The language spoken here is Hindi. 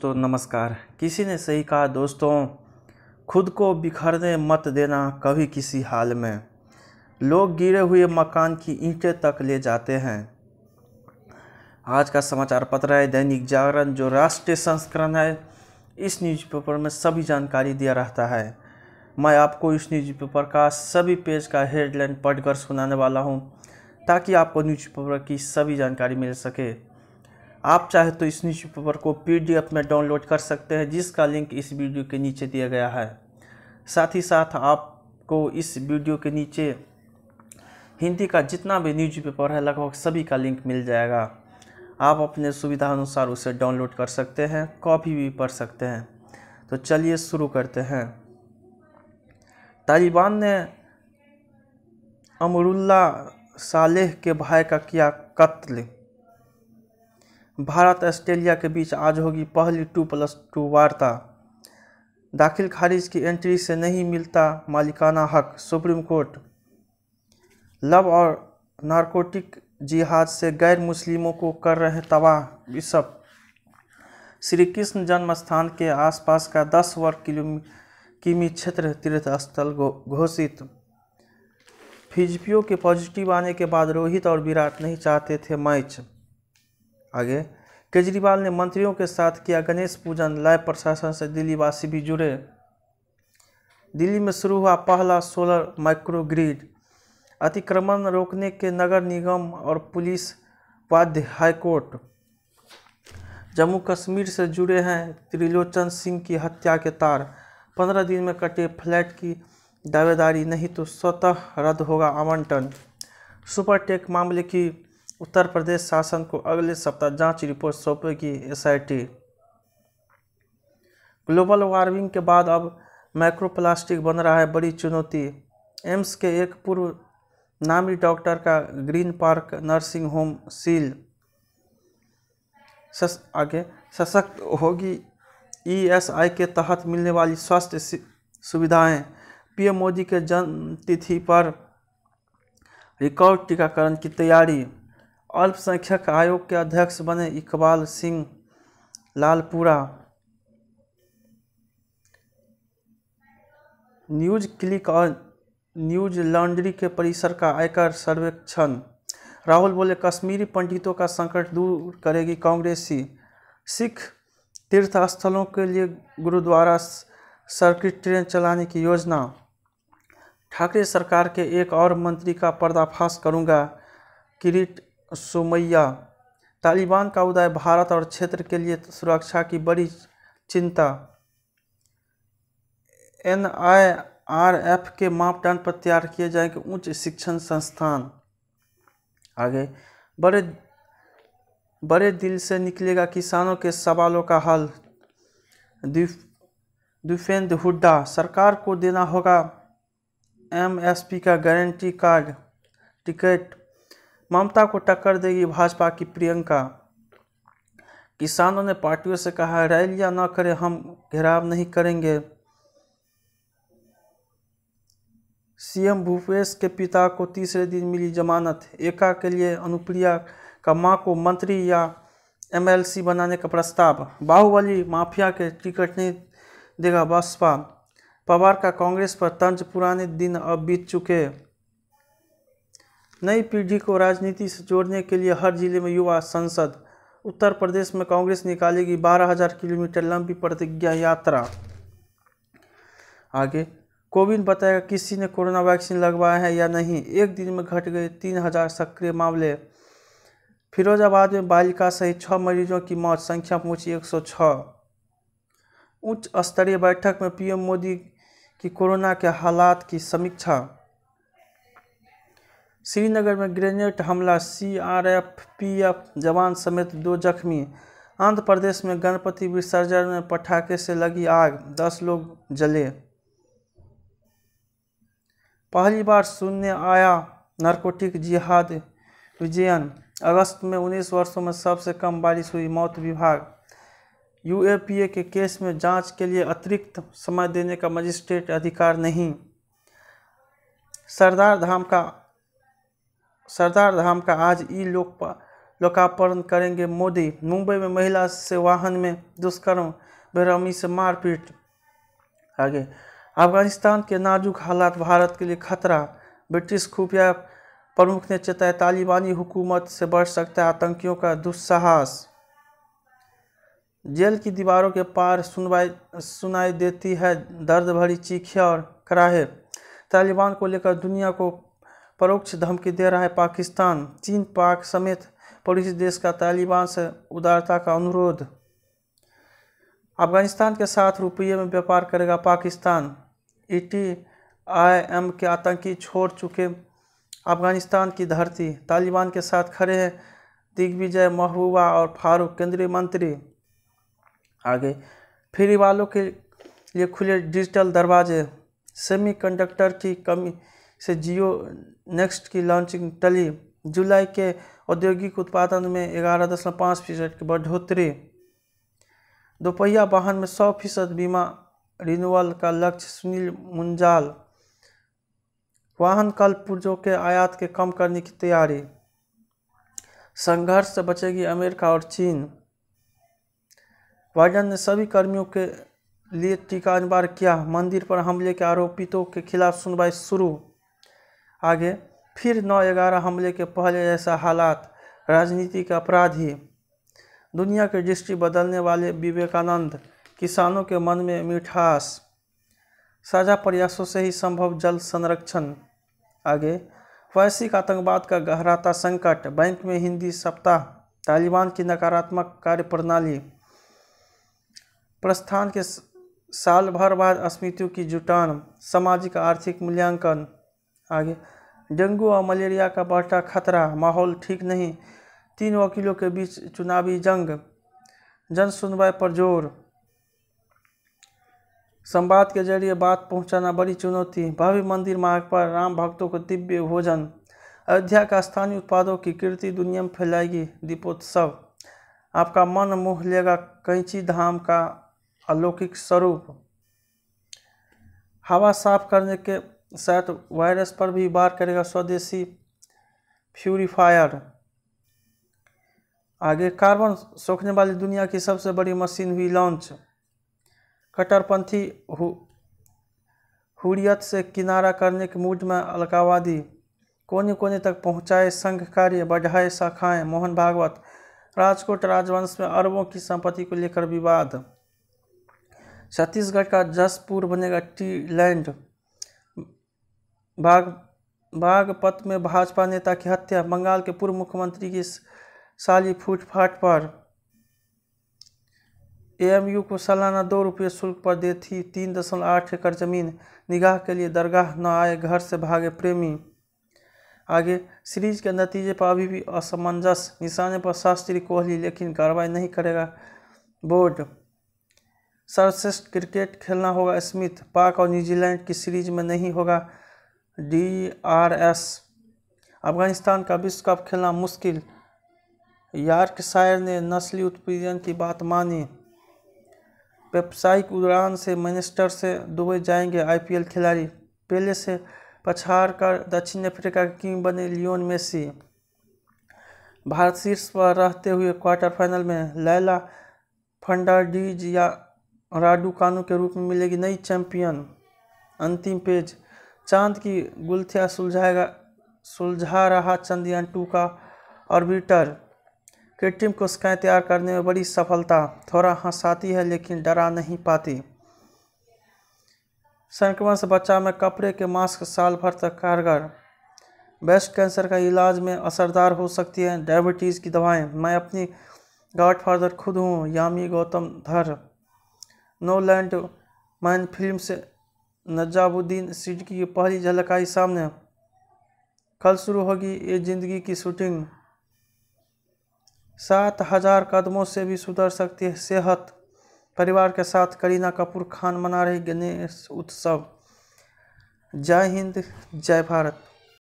दोस्तों नमस्कार किसी ने सही कहा दोस्तों खुद को बिखरने मत देना कभी किसी हाल में लोग गिरे हुए मकान की ईंटें तक ले जाते हैं आज का समाचार पत्र है दैनिक जागरण जो राष्ट्रीय संस्करण है इस न्यूज़पेपर में सभी जानकारी दिया रहता है मैं आपको इस न्यूज़पेपर का सभी पेज का हेडलाइन पढ़कर सुनाने वाला हूँ ताकि आपको न्यूज़पेपर की सभी जानकारी मिल सके आप चाहे तो इस न्यूज़पेपर को पीडीएफ में डाउनलोड कर सकते हैं जिसका लिंक इस वीडियो के नीचे दिया गया है साथ ही साथ आपको इस वीडियो के नीचे हिंदी का जितना भी न्यूज़पेपर है लगभग सभी का लिंक मिल जाएगा आप अपने सुविधा अनुसार उसे डाउनलोड कर सकते हैं कॉपी भी पढ़ सकते हैं तो चलिए शुरू करते हैं तालिबान ने अमरुल्ला सालेह के भाई का किया कत्ल भारत ऑस्ट्रेलिया के बीच आज होगी पहली टू प्लस टू वार्ता दाखिल खारिज की एंट्री से नहीं मिलता मालिकाना हक सुप्रीम कोर्ट लव और नारकोटिक जिहाद से गैर मुस्लिमों को कर रहे तबाह बिशप श्री कृष्ण जन्म स्थान के आसपास का दस वर्ग किलोमी किमी क्षेत्र तीर्थ स्थल घोषित फिजपियो के पॉजिटिव आने के बाद रोहित और विराट नहीं चाहते थे मैच आगे केजरीवाल ने मंत्रियों के साथ किया गणेश पूजन लाइव प्रशासन से दिल्लीवासी भी जुड़े दिल्ली में शुरू हुआ पहला सोलर माइक्रोग्रिड अतिक्रमण रोकने के नगर निगम और पुलिस वाद्य हाईकोर्ट जम्मू कश्मीर से जुड़े हैं त्रिलोचन सिंह की हत्या के तार पंद्रह दिन में कटे फ्लैट की दावेदारी नहीं तो स्वतः रद्द होगा आवंटन सुपरटेक मामले की उत्तर प्रदेश शासन को अगले सप्ताह जांच रिपोर्ट सौंपेगी एसआईटी ग्लोबल वार्मिंग के बाद अब माइक्रोप्लास्टिक बन रहा है बड़ी चुनौती एम्स के एक पूर्व नामी डॉक्टर का Green Park nursing home seal सस, आगे सशक्त होगी ईएसआई e के तहत मिलने वाली स्वास्थ्य सुविधाएं पीएम मोदी के जन्मतिथि पर रिकॉर्ड टीकाकरण की तैयारी अल्पसंख्यक आयोग के अध्यक्ष बने इकबाल सिंह लालपुरा न्यूज क्लिक और न्यूज लॉन्ड्री के परिसर का आयकर सर्वेक्षण राहुल बोले कश्मीरी पंडितों का संकट दूर करेगी कांग्रेसी सिख तीर्थस्थलों के लिए गुरुद्वारा सर्किट ट्रेन चलाने की योजना ठाकरे सरकार के एक और मंत्री का पर्दाफाश करूंगा किरीट सुमैया तालिबान का उदय भारत और क्षेत्र के लिए सुरक्षा की बड़ी चिंता एन आई आर एफ के मापदंड पर तैयार किए जाएंगे उच्च शिक्षण संस्थान आगे बड़े बड़े दिल से निकलेगा किसानों के सवालों का हल दीपेंद्र दुफ, हुड्डा सरकार को देना होगा एमएसपी का गारंटी कार्ड टिकट ममता को टक्कर देगी भाजपा की प्रियंका किसानों ने पार्टियों से कहा रैलियां न करें हम घेराव नहीं करेंगे सीएम भूपेश के पिता को तीसरे दिन मिली जमानत एका के लिए अनुप्रिया का मां को मंत्री या एमएलसी बनाने का प्रस्ताव बाहुबली माफिया के टिकट नहीं देगा बसपा पवार का कांग्रेस पर तंज पुराने दिन अब बीत चुके नई पीढ़ी को राजनीति से जोड़ने के लिए हर जिले में युवा संसद उत्तर प्रदेश में कांग्रेस निकालेगी बारह हजार किलोमीटर लंबी प्रतिज्ञा यात्रा आगे कोविंद बताएगा किसी ने कोरोना वैक्सीन लगवाया है या नहीं एक दिन में घट गए तीन हजार सक्रिय मामले फिरोजाबाद में बालिका सहित छः मरीजों की मौत संख्या पहुंची एक सौ छः उच्च स्तरीय बैठक में पीएम मोदी की कोरोना के हालात की समीक्षा श्रीनगर में ग्रेनेड हमला एफ जवान समेत दो जख्मी आंध्र प्रदेश में गणपति विसर्जन में पटाखे से लगी आग दस लोग जले पहली बार सुनने आया नारकोटिक जिहाद विजयन अगस्त में उन्नीस वर्षों में सबसे कम बारिश हुई मौत विभाग यूएपीए के केस में जांच के लिए अतिरिक्त समय देने का मजिस्ट्रेट अधिकार नहीं सरदार धाम का सरदार धाम का आज ई लोक लोकार्पण करेंगे मोदी मुंबई में महिला से वाहन में दुष्कर्म बेरहमी से मारपीट आगे अफगानिस्तान के नाजुक हालात भारत के लिए खतरा ब्रिटिश खुफिया प्रमुख ने चेताया तालिबानी हुकूमत से बढ़ सकता है आतंकियों का दुस्साहस जेल की दीवारों के पार सुनवाई सुनाई देती है दर्द भरी चीखें और कराहे तालिबान को लेकर दुनिया को परोक्ष धमकी दे रहा है पाकिस्तान चीन पाक समेत पड़ोसी देश का तालिबान से उदारता का अनुरोध अफगानिस्तान के साथ रुपये में व्यापार करेगा Pakistan E T I M के आतंकी छोड़ चुके अफगानिस्तान की धरती तालिबान के साथ खड़े हैं दिग्विजय महबूबा और फारूक केंद्रीय मंत्री आगे फ्री वालों के लिए खुले डिजिटल दरवाजे सेमीकंडक्टर की कमी से जियो नेक्स्ट की लॉन्चिंग टली जुलाई के औद्योगिक उत्पादन में ग्यारह दशमलव पाँच फीसद की बढ़ोतरी दोपहिया वाहन में सौ फीसद बीमा रिन्यूअल का लक्ष्य सुनील मुंजाल वाहन कल पुर्जों के आयात के कम करने की तैयारी संघर्ष से बचेगी अमेरिका और चीन बाइडन ने सभी कर्मियों के लिए टीका अनिवार्य किया मंदिर पर हमले के आरोपितों के खिलाफ सुनवाई शुरू आगे फिर नौ ग्यारह हमले के पहले ऐसा हालात राजनीति का अपराध ही दुनिया की दृष्टि बदलने वाले विवेकानंद किसानों के मन में मिठास साझा प्रयासों से ही संभव जल संरक्षण आगे वैश्विक आतंकवाद का गहराता संकट बैंक में हिंदी सप्ताह तालिबान की नकारात्मक कार्यप्रणाली प्रस्थान के साल भर बाद स्मृतियों की जुटान सामाजिक आर्थिक मूल्यांकन आगे डेंगू और मलेरिया का बढ़ता खतरा माहौल ठीक नहीं तीन वकीलों के बीच चुनावी जंग जन सुनवाई पर जोर संवाद के जरिए बात पहुंचाना बड़ी चुनौती भव्य मंदिर मार्ग पर राम भक्तों को दिव्य भोजन अयोध्या का स्थानीय उत्पादों की कीर्ति दुनिया में फैलाएगी दीपोत्सव आपका मन मोह लेगा कैंची धाम का अलौकिक स्वरूप हवा साफ करने के साथ वायरस पर भी वार करेगा स्वदेशी प्यूरीफायर आगे कार्बन सोखने वाली दुनिया की सबसे बड़ी मशीन हुई लॉन्च कट्टरपंथी हुरियत से किनारा करने के मूड में अलगावादी कोने कोने तक पहुंचाए संघ कार्य बढ़ाए शाखाएं मोहन भागवत राजकोट राजवंश में अरबों की संपत्ति को लेकर विवाद छत्तीसगढ़ का जसपुर बनेगा टी लैंड भाग बागपत में भाजपा नेता की हत्या बंगाल के पूर्व मुख्यमंत्री की साली फूटफाट पर एएमयू को सालाना दो रुपये शुल्क पर दे थी तीन दशमलव आठ एकड़ जमीन निगाह के लिए दरगाह न आए घर से भागे प्रेमी आगे सीरीज के नतीजे पर अभी भी असमंजस निशाने पर शास्त्री कोहली लेकिन कार्रवाई नहीं करेगा बोर्ड सर्वश्रेष्ठ क्रिकेट खेलना होगा स्मिथ पाक और न्यूजीलैंड की सीरीज में नहीं होगा डी आर एस अफगानिस्तान का विश्व कप खेलना मुश्किल यार्कशायर ने नस्ली उत्पीड़न की बात मानी व्यावसायिक उड़ान से मैनेस्टर से दुबई जाएंगे आईपीएल खिलाड़ी पहले से पछाड़ कर दक्षिण अफ्रीका के किंग बने लियोन मेसी भारत शीर्ष पर रहते हुए क्वार्टर फाइनल में लैला फंडाडीज या राडू कानू के रूप में मिलेगी नई चैंपियन अंतिम पेज चांद की गुलथिया सुलझाएगा सुलझा रहा चंद्रयान टू का ऑर्बिटर कृत्रिम कोशिकाएं तैयार करने में बड़ी सफलता थोड़ा हंसाती है लेकिन डरा नहीं पाती संक्रमण से बचाव में कपड़े के मास्क साल भर तक कारगर ब्रेस्ट कैंसर का इलाज में असरदार हो सकती है डायबिटीज़ की दवाएं मैं अपनी गॉड फादर खुद हूँ यामी गौतम धर नो लैंड मैन फिल्म से नजाबुद्दीन सिद्दीकी की पहली झलक आई सामने कल शुरू होगी ये ज़िंदगी की शूटिंग सात हजार कदमों से भी सुधर सकती है सेहत परिवार के साथ करीना कपूर खान मना रही गणेश उत्सव जय हिंद जय भारत